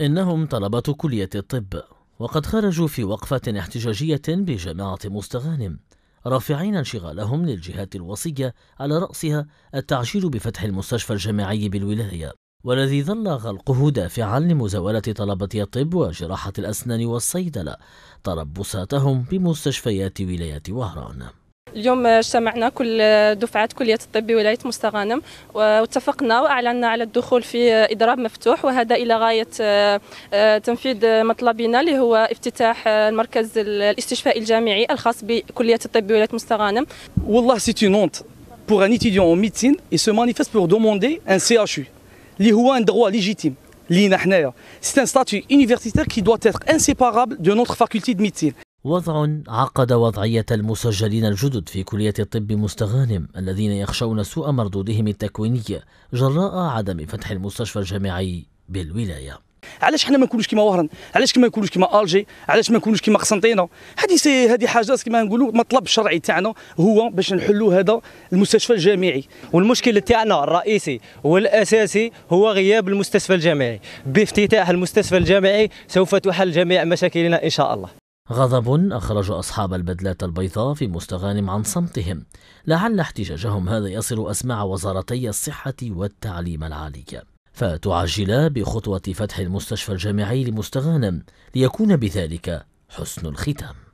إنهم طلبة كلية الطب وقد خرجوا في وقفة احتجاجية بجامعة مستغانم رافعين انشغالهم للجهات الوصية على رأسها التعجيل بفتح المستشفى الجامعي بالولاية والذي ظل غلقه دافعا لمزاولة طلبة الطب وجراحة الأسنان والصيدلة تربصاتهم بمستشفيات ولاية وهران اليوم اجتمعنا كل دفعات كلية الطب بولاية مستغانم واتفقنا وأعلنا على الدخول في إضراب مفتوح وهذا إلى غاية آه، آه، تنفيذ مطلبنا اللي هو افتتاح آه، المركز الاستشفائي الجامعي الخاص بكلية الطب بولاية مستغانم والله نونت اون ان ايتيديون اون ميدسين اي سو مانيفيست manifeste دوموندي ان سي CHU اللي هو ان دغوا ليجيتيم لينا حنايا سي ان ستاتي universitaire كي دوا être انسيبارابل دو نوتر فاكولتي دو ميدسين وضع عقد وضعية المسجلين الجدد في كلية الطب مستغانم الذين يخشون سوء مردودهم التكويني جراء عدم فتح المستشفى الجامعي بالولاية علاش حنا ما نكونوش كيما وهران علاش ما نكونوش كيما الجي علاش ما نكونوش كيما قسنطينه هذه سي هذه حاجات كما نقولوا المطلب الشرعي تاعنا هو باش نحلوا هذا المستشفى الجامعي والمشكل تاعنا الرئيسي والاساسي هو غياب المستشفى الجامعي بافتتاح المستشفى الجامعي سوف تحل جميع مشاكلنا ان شاء الله غضب أخرج أصحاب البدلات البيضاء في مستغانم عن صمتهم لعل احتجاجهم هذا يصل أسماع وزارتي الصحة والتعليم العالية فتعجلا بخطوة فتح المستشفى الجامعي لمستغانم ليكون بذلك حسن الختام